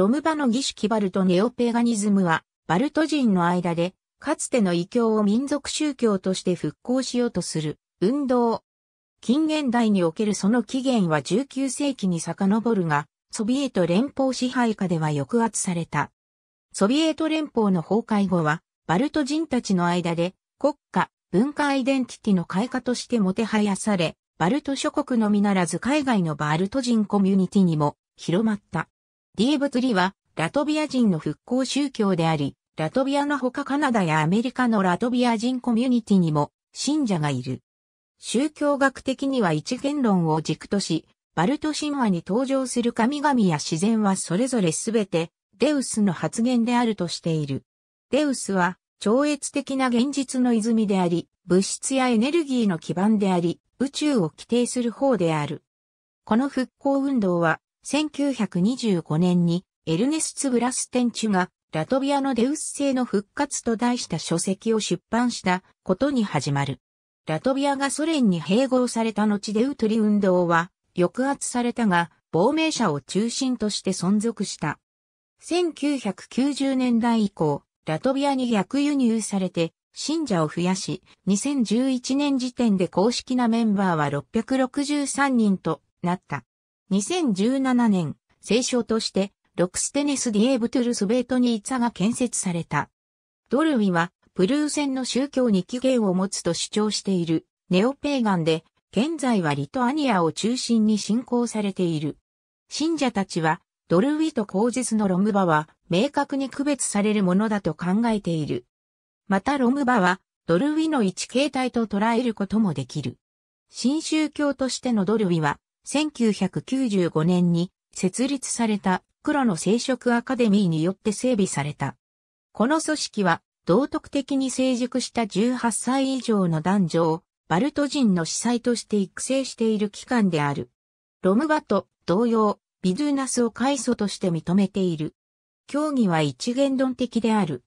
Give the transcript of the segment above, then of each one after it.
ロムバの儀式バルトネオペガニズムは、バルト人の間で、かつての異教を民族宗教として復興しようとする運動。近現代におけるその起源は19世紀に遡るが、ソビエト連邦支配下では抑圧された。ソビエト連邦の崩壊後は、バルト人たちの間で国家、文化アイデンティティの開花としてもてはやされ、バルト諸国のみならず海外のバルト人コミュニティにも広まった。ディーブツリは、ラトビア人の復興宗教であり、ラトビアのほかカナダやアメリカのラトビア人コミュニティにも信者がいる。宗教学的には一元論を軸とし、バルト神話に登場する神々や自然はそれぞれすべてデウスの発言であるとしている。デウスは超越的な現実の泉であり、物質やエネルギーの基盤であり、宇宙を規定する方である。この復興運動は1925年にエルネスツ・グラステンチュがラトビアのデウス星の復活と題した書籍を出版したことに始まる。ラトビアがソ連に併合された後デウトリ運動は抑圧されたが亡命者を中心として存続した。1990年代以降、ラトビアに逆輸入されて信者を増やし、2011年時点で公式なメンバーは663人となった。2017年、聖書として、ロクステネス・ディエブトゥル・スベートニーツァが建設された。ドルウィは、プルーセンの宗教に起源を持つと主張している、ネオペーガンで、現在はリトアニアを中心に信仰されている。信者たちは、ドルウィと口実のロムバは、明確に区別されるものだと考えている。またロムバは、ドルウィの一形態と捉えることもできる。新宗教としてのドルウィは、1995年に設立された黒の生殖アカデミーによって整備された。この組織は道徳的に成熟した18歳以上の男女をバルト人の司祭として育成している機関である。ロムバと同様、ビドゥナスを開祖として認めている。教義は一元論的である。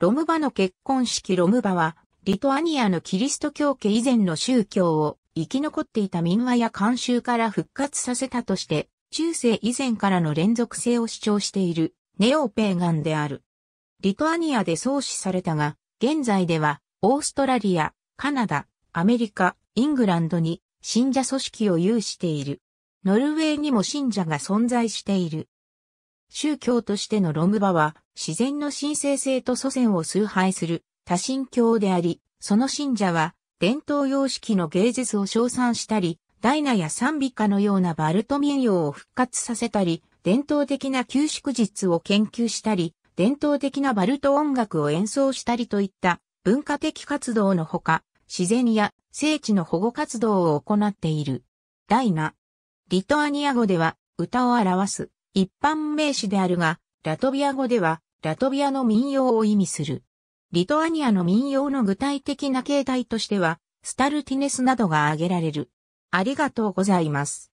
ロムバの結婚式ロムバは、リトアニアのキリスト教家以前の宗教を生き残っていた民話や慣習から復活させたとして、中世以前からの連続性を主張しているネオペーガンである。リトアニアで創始されたが、現在ではオーストラリア、カナダ、アメリカ、イングランドに信者組織を有している。ノルウェーにも信者が存在している。宗教としてのロムバは自然の神聖性と祖先を崇拝する多神教であり、その信者は伝統様式の芸術を称賛したり、ダイナや賛美歌のようなバルト民謡を復活させたり、伝統的な旧祝日を研究したり、伝統的なバルト音楽を演奏したりといった文化的活動のほか、自然や聖地の保護活動を行っている。ダイナ。リトアニア語では歌を表す一般名詞であるが、ラトビア語ではラトビアの民謡を意味する。リトアニアの民謡の具体的な形態としては、スタルティネスなどが挙げられる。ありがとうございます。